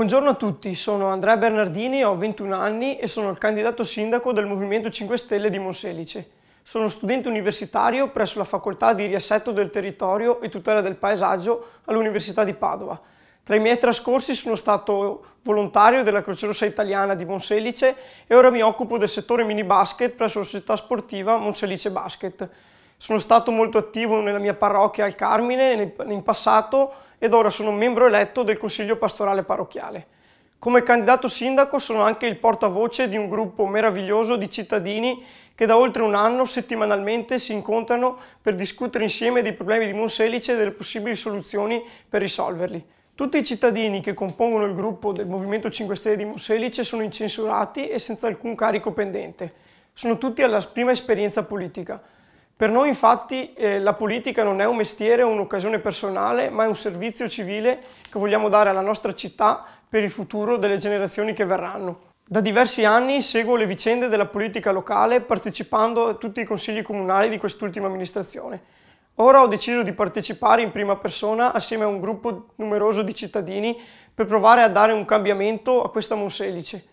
Buongiorno a tutti, sono Andrea Bernardini, ho 21 anni e sono il candidato sindaco del Movimento 5 Stelle di Monselice. Sono studente universitario presso la Facoltà di Riassetto del Territorio e Tutela del Paesaggio all'Università di Padova. Tra i miei trascorsi sono stato volontario della Croce Rossa Italiana di Monselice e ora mi occupo del settore mini basket presso la società sportiva Monselice Basket. Sono stato molto attivo nella mia parrocchia al Carmine in passato ed ora sono membro eletto del Consiglio Pastorale Parrocchiale. Come candidato sindaco sono anche il portavoce di un gruppo meraviglioso di cittadini che da oltre un anno settimanalmente si incontrano per discutere insieme dei problemi di Monselice e delle possibili soluzioni per risolverli. Tutti i cittadini che compongono il gruppo del Movimento 5 Stelle di Monselice sono incensurati e senza alcun carico pendente. Sono tutti alla prima esperienza politica. Per noi infatti eh, la politica non è un mestiere o un'occasione personale, ma è un servizio civile che vogliamo dare alla nostra città per il futuro delle generazioni che verranno. Da diversi anni seguo le vicende della politica locale partecipando a tutti i consigli comunali di quest'ultima amministrazione. Ora ho deciso di partecipare in prima persona assieme a un gruppo numeroso di cittadini per provare a dare un cambiamento a questa Monselice.